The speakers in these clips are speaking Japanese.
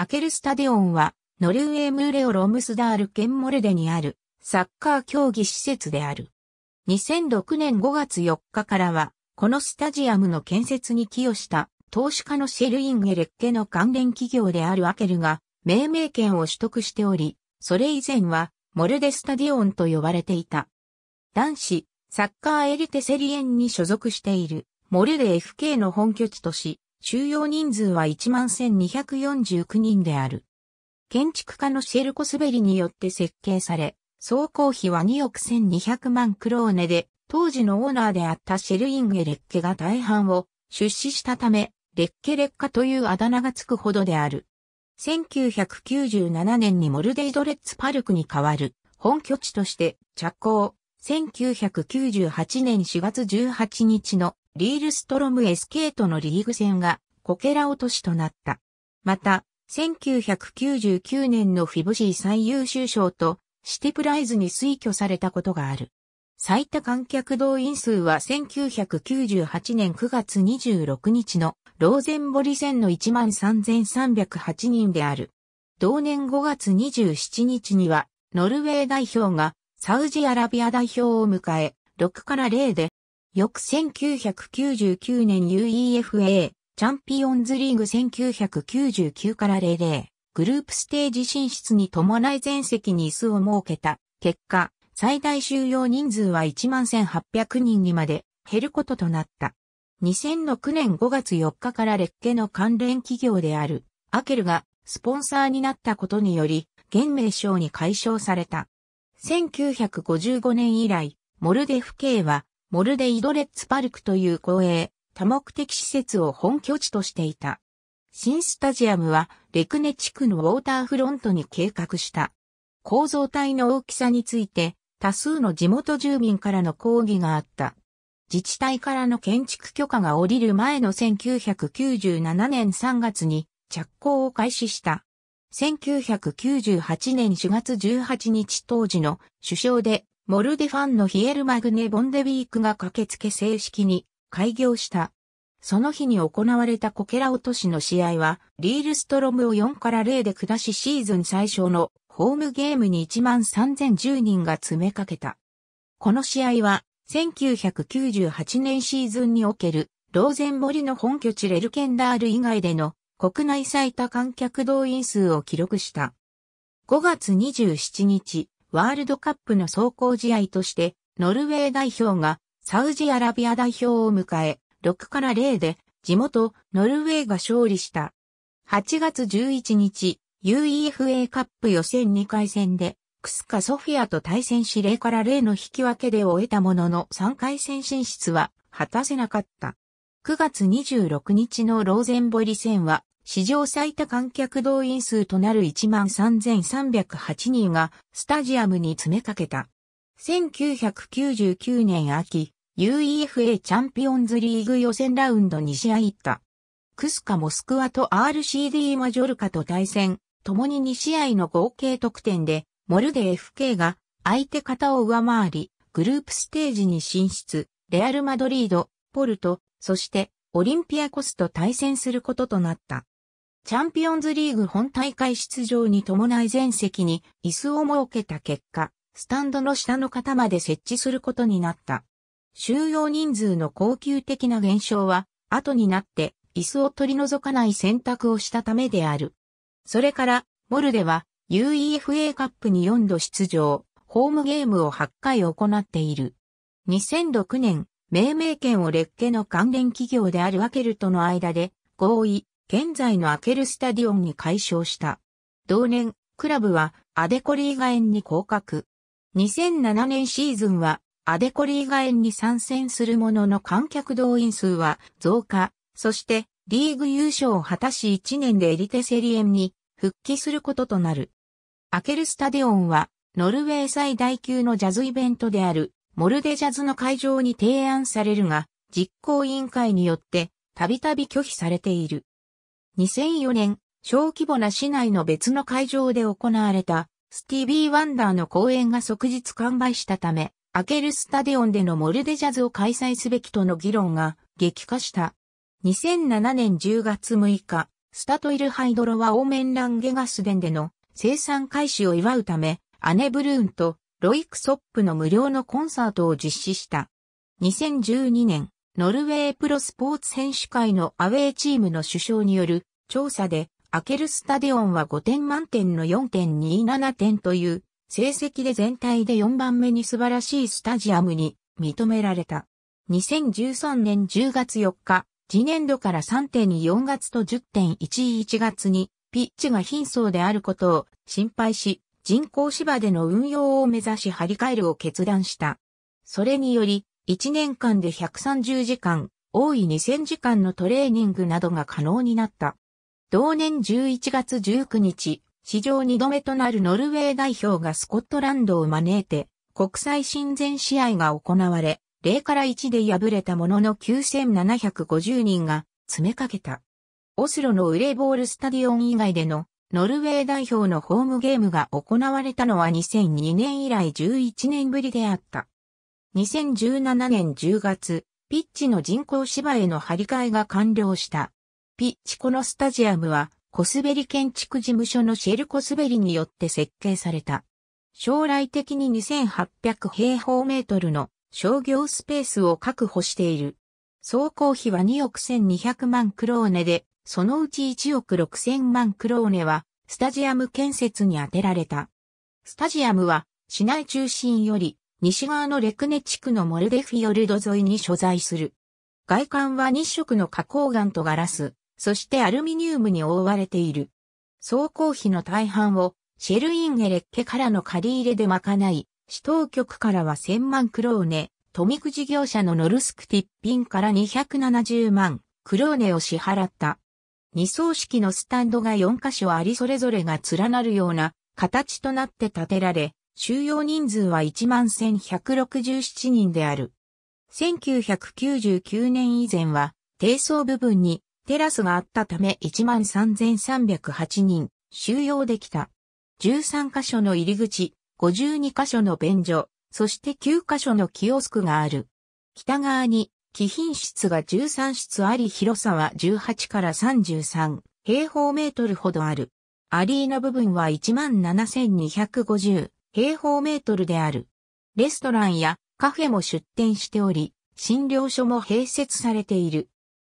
アケルスタデオンは、ノルウェームーレオ・ロムスダール県モルデにあるサッカー競技施設である。2006年5月4日からは、このスタジアムの建設に寄与した投資家のシェルインゲレッケの関連企業であるアケルが命名権を取得しており、それ以前はモルデスタディオンと呼ばれていた。男子サッカーエリテセリエンに所属しているモルデ FK の本拠地とし、収容人数は11,249人である。建築家のシェルコスベリによって設計され、総工費は2億1200万クローネで、当時のオーナーであったシェルインゲレッケが大半を出資したため、レッケレッカというあだ名がつくほどである。1997年にモルデイドレッツパルクに代わる本拠地として着工。1998年4月18日のリールストロムエスケートのリーグ戦がこけら落としとなった。また、1999年のフィブシー最優秀賞とシティプライズに推挙されたことがある。最多観客動員数は1998年9月26日のローゼンボリ戦の13,308人である。同年5月27日にはノルウェー代表がサウジアラビア代表を迎え6から0で翌1999年 UEFA チャンピオンズリーグ1999から00グループステージ進出に伴い全席に椅子を設けた結果、最大収容人数は11,800人にまで減ることとなった。2006年5月4日から列家の関連企業であるアケルがスポンサーになったことにより、現名称に解消された。1955年以来、モルデフ系はモルデイドレッツパルクという公営、多目的施設を本拠地としていた。新スタジアムは、レクネ地区のウォーターフロントに計画した。構造体の大きさについて、多数の地元住民からの抗議があった。自治体からの建築許可が下りる前の1997年3月に着工を開始した。1998年4月18日当時の首相でモルデファンのヒエルマグネ・ボンデビークが駆けつけ正式に開業した。その日に行われたコケラ落としの試合は、リールストロムを4から0で下しシーズン最初のホームゲームに13,010人が詰めかけた。この試合は、1998年シーズンにおける、ローゼン森の本拠地レルケンダール以外での国内最多観客動員数を記録した。5月27日、ワールドカップの走行試合として、ノルウェー代表がサウジアラビア代表を迎え、6から0で地元ノルウェーが勝利した。8月11日、UEFA カップ予選2回戦で、クスカソフィアと対戦し0から0の引き分けで終えたものの3回戦進出は果たせなかった。9月26日のローゼンボリ戦は史上最多観客動員数となる13,308人がスタジアムに詰めかけた。1999年秋、UEFA チャンピオンズリーグ予選ラウンド2試合行った。クスカモスクワと RCD マジョルカと対戦、共に2試合の合計得点で、モルデ FK が相手方を上回り、グループステージに進出、レアル・マドリード、ポルト、そしてオリンピアコスと対戦することとなった。チャンピオンズリーグ本大会出場に伴い全席に椅子を設けた結果、スタンドの下の方まで設置することになった。収容人数の恒久的な減少は、後になって椅子を取り除かない選択をしたためである。それから、モルでは UEFA カップに4度出場、ホームゲームを8回行っている。2006年、命名権を列家の関連企業であるワケルとの間で合意、現在のアケルスタディオンに改称した。同年、クラブはアデコリーガ園に降格。2007年シーズンはアデコリーガ園に参戦するものの観客動員数は増加、そしてリーグ優勝を果たし1年でエリテセリエンに復帰することとなる。アケルスタディオンはノルウェー最大級のジャズイベントであるモルデジャズの会場に提案されるが実行委員会によってたびたび拒否されている。2004年、小規模な市内の別の会場で行われた、スティービー・ワンダーの公演が即日完売したため、アケルスタデオンでのモルデジャズを開催すべきとの議論が激化した。2007年10月6日、スタトイルハイドロはオーメンランゲガスデンでの生産開始を祝うため、アネ・ブルーンとロイク・ソップの無料のコンサートを実施した。2012年、ノルウェープロスポーツ選手会のアウェーチームの首相による調査で、アケルスタデオンは5点満点の4.27点という成績で全体で4番目に素晴らしいスタジアムに認められた。2013年10月4日、次年度から3.24月と10.11月にピッチが貧相であることを心配し、人工芝での運用を目指し張り替えるを決断した。それにより、1年間で130時間、多い2000時間のトレーニングなどが可能になった。同年11月19日、史上2度目となるノルウェー代表がスコットランドを招いて、国際親善試合が行われ、0から1で敗れたものの9750人が詰めかけた。オスロのウレーボールスタディオン以外でのノルウェー代表のホームゲームが行われたのは2002年以来11年ぶりであった。2017年10月、ピッチの人工芝への張り替えが完了した。ピッチコのスタジアムは、コスベリ建築事務所のシェルコスベリによって設計された。将来的に2800平方メートルの商業スペースを確保している。総工費は2億1200万クローネで、そのうち1億6000万クローネは、スタジアム建設に充てられた。スタジアムは、市内中心より西側のレクネ地区のモルデフィヨルド沿いに所在する。外観は日色の花崗岩とガラス、そしてアルミニウムに覆われている。総工費の大半をシェルインゲレッケからの借り入れで賄い、市当局からは1000万クローネ、富く事業者のノルスクティッピンから270万クローネを支払った。二層式のスタンドが4箇所ありそれぞれが連なるような形となって建てられ、収容人数は11,167人である。1999年以前は、低層部分にテラスがあったため13,308人収容できた。13カ所の入り口、52カ所の便所、そして9カ所のキオスクがある。北側に貴賓室が13室あり広さは18から33平方メートルほどある。アリーナ部分は17,250平方メートルである。レストランやカフェも出店しており、診療所も併設されている。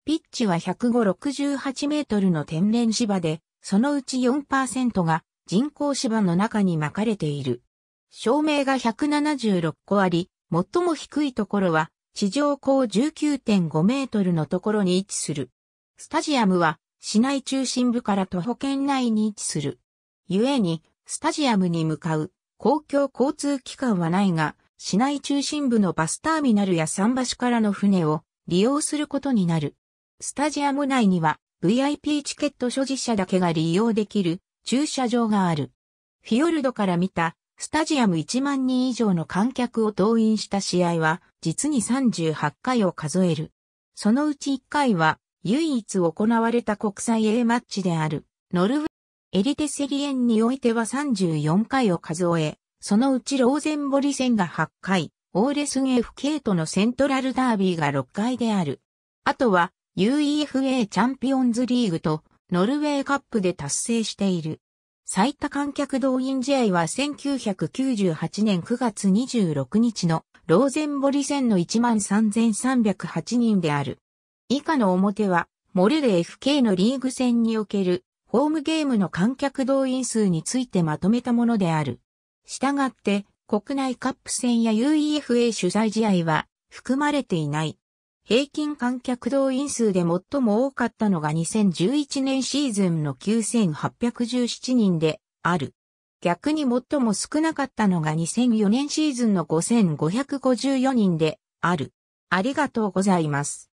ピッチは105、68メートルの天然芝で、そのうち4%が人工芝の中に巻かれている。照明が176個あり、最も低いところは地上高19.5メートルのところに位置する。スタジアムは市内中心部から徒歩圏内に位置する。故に、スタジアムに向かう公共交通機関はないが、市内中心部のバスターミナルや桟橋からの船を利用することになる。スタジアム内には VIP チケット所持者だけが利用できる駐車場がある。フィヨルドから見たスタジアム1万人以上の観客を動員した試合は実に38回を数える。そのうち1回は唯一行われた国際 A マッチであるノルウエリテセリエンにおいては34回を数え、そのうちローゼンボリ戦が8回、オーレスン FK とのセントラルダービーが6回である。あとは UEFA チャンピオンズリーグとノルウェーカップで達成している。最多観客動員試合は1998年9月26日のローゼンボリ戦の13,308人である。以下の表は、モルレ FK のリーグ戦におけるホームゲームの観客動員数についてまとめたものである。したがって、国内カップ戦や UEFA 取材試合は含まれていない。平均観客動員数で最も多かったのが2011年シーズンの9817人である。逆に最も少なかったのが2004年シーズンの5554人である。ありがとうございます。